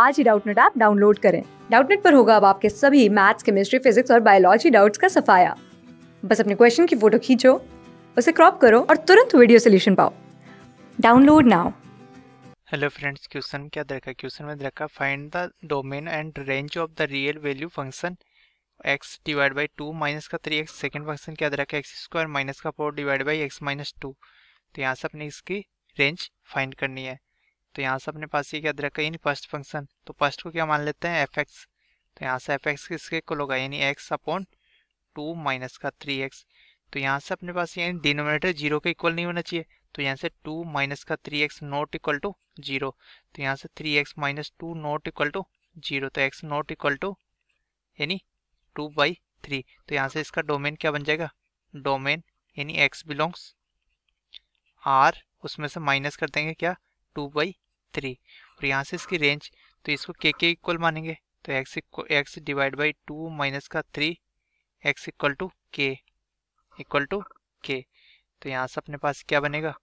आज ही Doubtnut app download करें डाउटनेट पर होगा अब आपके सभी मैथ्स केमिस्ट्री फिजिक्स और बायोलॉजी डाउट्स का सफाया बस अपने क्वेश्चन की फोटो खींचो उसे क्रॉप करो और तुरंत वीडियो सोल्यूशन पाओ download now hello friends question क्या देखा क्वेश्चन में देखा find the domain and range of the real value function x divide by two minus का थ्री एक्स सेकेंड फंक्शन क्या देखा है एक्स स्क्वायर माइनस का four divide by x minus two तो यहाँ से अपने इसकी रेंज फाइंड करनी है तो यहाँ से अपने पास ये क्या दे रखा है यानी फर्स्ट फंक्शन तो फर्स्ट को क्या मान लेते हैं एफ एक्स तो यहाँ से एफ एक्स किसके कुल होगा यानी एक्स अपॉन टू माइनस का थ्री एक्स तो यहाँ से अपने पास यानी डिनोमिनेटर जीरो के इक्वल नहीं होना चाहिए तो यहाँ से टू माइनस का three x not equal to zero तो यहाँ से three x minus two not equal to zero तो एक्स नॉट इक्वल टू यानी टू बाई थ्री तो यहाँ से इसका डोमेन क्या बन जाएगा डोमेन यानी एक्स बिलोंग्स आर उसमें से माइनस कर देंगे क्या टू बाई थ्री और यहाँ से इसकी रेंज तो इसको के के इक्वल मानेंगे तो x x divide by two minus का three x equal to k equal to k तो यहाँ से अपने पास क्या बनेगा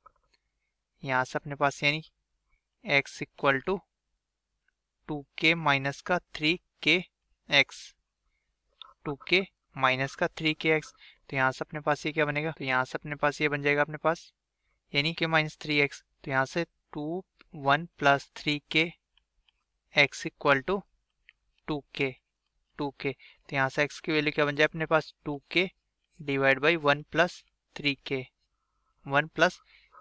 यहाँ से अपने पास यानी x equal to two k minus का three k x two k minus का थ्री के एक्स तो यहाँ से अपने पास ये क्या बनेगा तो यहाँ से अपने पास ये बन जाएगा अपने पास यानी के माइनस थ्री एक्स तो यहाँ से two one plus three k x equal to two k two k तो यहाँ से एक्स की वैल्यू क्या बन जाए अपने पास two k divide by one plus three k one plus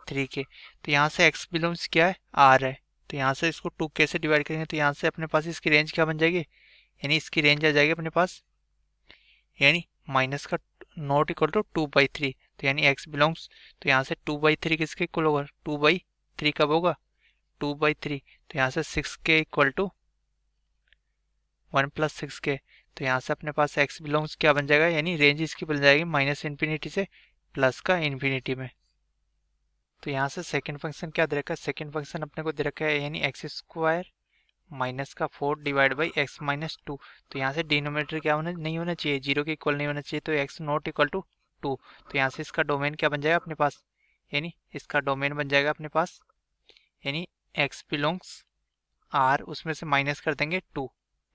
three k तो यहाँ से एक्स बिलोंग्स क्या है आर है तो यहाँ से इसको टू के से डिवाइड करेंगे तो यहाँ से अपने पास इसकी रेंज क्या बन जाएगी यानी इसकी रेंज आ जाएगी अपने पास यानी माइनस का not equal to two by three तो यानी एक्स बिलोंग्स तो यहाँ से टू बाई थ्री किसके इक्वल होगा टू बाई थ्री कब होगा टू बाई थ्री तो यहाँ से six k equal to one plus six k तो यहाँ से अपने पास एक्स बिलोंग्स क्या बन जाएगा यानी रेंज इसकी बन जाएगी माइनस इन्फिनिटी से प्लस का इन्फिनिटी में तो यहाँ से सेकेंड फंक्शन क्या दे रखा है सेकेंड फंक्शन अपने को दे रखा है यानी एक्स स्क्वायर माइनस का four divide by x minus two तो यहाँ से डिनोमीटर क्या होना नहीं होना चाहिए जीरो के इक्वल नहीं होना चाहिए तो x not equal to two तो यहाँ से इसका डोमेन क्या बन जाएगा अपने पास यानी इसका डोमेन बन जाएगा अपने पास यानी एक्स बिलोंग्स आर उसमें से माइनस कर देंगे टू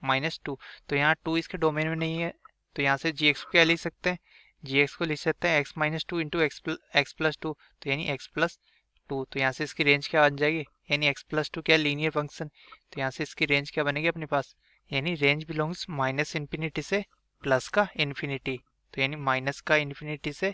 माइनस टू तो यहाँ टू इसके डोमेन में नहीं है तो यहाँ से जी एक्स को क्या लिख सकते हैं जी एक्स को लिख सकते हैं x minus two into x x plus two तो यानी एक्स प्लस टू तो यहाँ से इसकी रेंज क्या बन जाएगी यानी एक्स प्लस टू क्या लीनियर फंक्शन तो यहाँ से इसकी रेंज क्या बनेगी अपने पास यानी रेंज बिलोंग्स माइनस इन्फिनिटी से प्लस का इन्फिनिटी तो यानी माइनस का इन्फिनिटी से